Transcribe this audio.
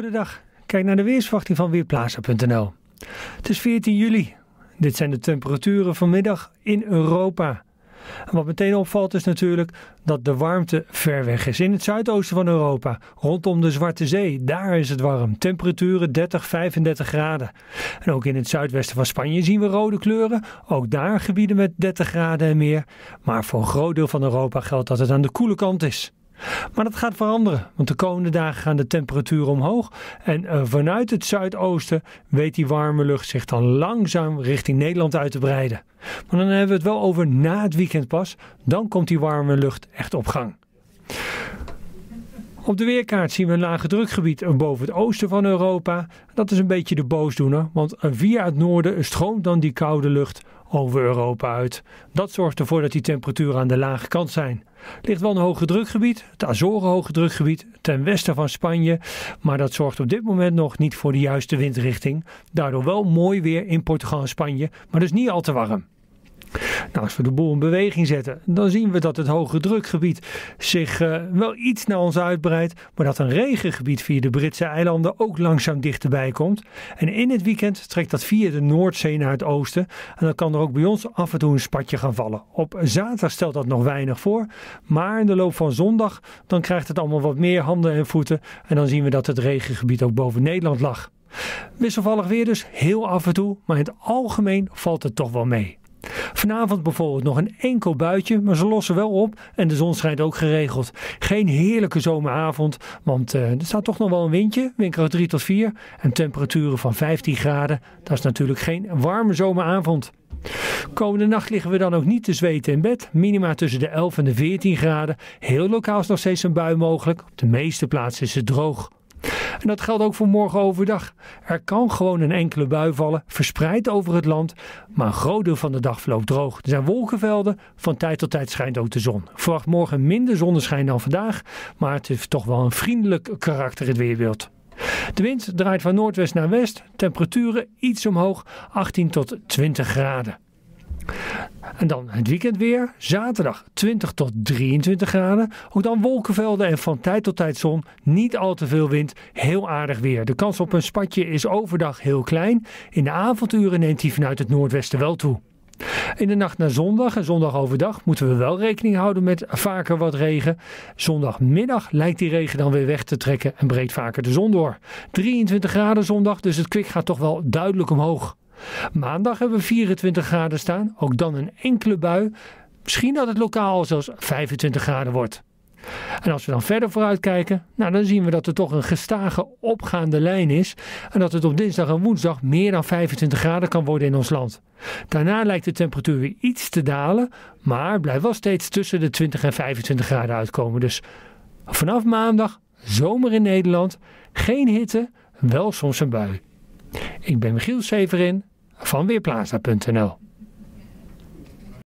Goedendag, kijk naar de weersverwachting van Weerplaza.nl. Het is 14 juli. Dit zijn de temperaturen vanmiddag in Europa. wat meteen opvalt is natuurlijk dat de warmte ver weg is. In het zuidoosten van Europa, rondom de Zwarte Zee, daar is het warm. Temperaturen 30, 35 graden. En ook in het zuidwesten van Spanje zien we rode kleuren. Ook daar gebieden met 30 graden en meer. Maar voor een groot deel van Europa geldt dat het aan de koele kant is. Maar dat gaat veranderen, want de komende dagen gaan de temperaturen omhoog. En eh, vanuit het zuidoosten weet die warme lucht zich dan langzaam richting Nederland uit te breiden. Maar dan hebben we het wel over na het weekend pas. Dan komt die warme lucht echt op gang. Op de weerkaart zien we een lage drukgebied eh, boven het oosten van Europa. Dat is een beetje de boosdoener, want eh, via het noorden stroomt dan die koude lucht over Europa uit. Dat zorgt ervoor dat die temperaturen aan de lage kant zijn. Ligt wel een hoge drukgebied, het Azoren hoge drukgebied, ten westen van Spanje. Maar dat zorgt op dit moment nog niet voor de juiste windrichting. Daardoor wel mooi weer in Portugal en Spanje, maar dus niet al te warm. Nou, als we de boel in beweging zetten, dan zien we dat het hoge drukgebied zich eh, wel iets naar ons uitbreidt, maar dat een regengebied via de Britse eilanden ook langzaam dichterbij komt. En in het weekend trekt dat via de Noordzee naar het oosten en dan kan er ook bij ons af en toe een spatje gaan vallen. Op zaterdag stelt dat nog weinig voor, maar in de loop van zondag dan krijgt het allemaal wat meer handen en voeten en dan zien we dat het regengebied ook boven Nederland lag. Wisselvallig weer dus, heel af en toe, maar in het algemeen valt het toch wel mee. Vanavond bijvoorbeeld nog een enkel buitje, maar ze lossen wel op en de zon schijnt ook geregeld. Geen heerlijke zomeravond, want eh, er staat toch nog wel een windje, windkracht 3 tot 4 en temperaturen van 15 graden. Dat is natuurlijk geen warme zomeravond. Komende nacht liggen we dan ook niet te zweten in bed. Minima tussen de 11 en de 14 graden. Heel lokaal is nog steeds een bui mogelijk. Op de meeste plaatsen is het droog. En dat geldt ook voor morgen overdag. Er kan gewoon een enkele bui vallen, verspreid over het land. Maar een groot deel van de dag verloopt droog. Er zijn wolkenvelden. Van tijd tot tijd schijnt ook de zon. Verwacht morgen minder zonneschijn dan vandaag. Maar het heeft toch wel een vriendelijk karakter, het weerbeeld. De wind draait van noordwest naar west. Temperaturen iets omhoog, 18 tot 20 graden. En dan het weekend weer. Zaterdag 20 tot 23 graden. Ook dan wolkenvelden en van tijd tot tijd zon. Niet al te veel wind. Heel aardig weer. De kans op een spatje is overdag heel klein. In de avonduren neemt die vanuit het noordwesten wel toe. In de nacht naar zondag en zondag overdag moeten we wel rekening houden met vaker wat regen. Zondagmiddag lijkt die regen dan weer weg te trekken en breekt vaker de zon door. 23 graden zondag, dus het kwik gaat toch wel duidelijk omhoog. Maandag hebben we 24 graden staan, ook dan een enkele bui. Misschien dat het lokaal zelfs 25 graden wordt. En als we dan verder vooruit kijken, nou dan zien we dat er toch een gestage opgaande lijn is. En dat het op dinsdag en woensdag meer dan 25 graden kan worden in ons land. Daarna lijkt de temperatuur weer iets te dalen, maar blijft wel steeds tussen de 20 en 25 graden uitkomen. Dus vanaf maandag zomer in Nederland, geen hitte, wel soms een bui. Ik ben Michiel Severin van Weerplaza.nl.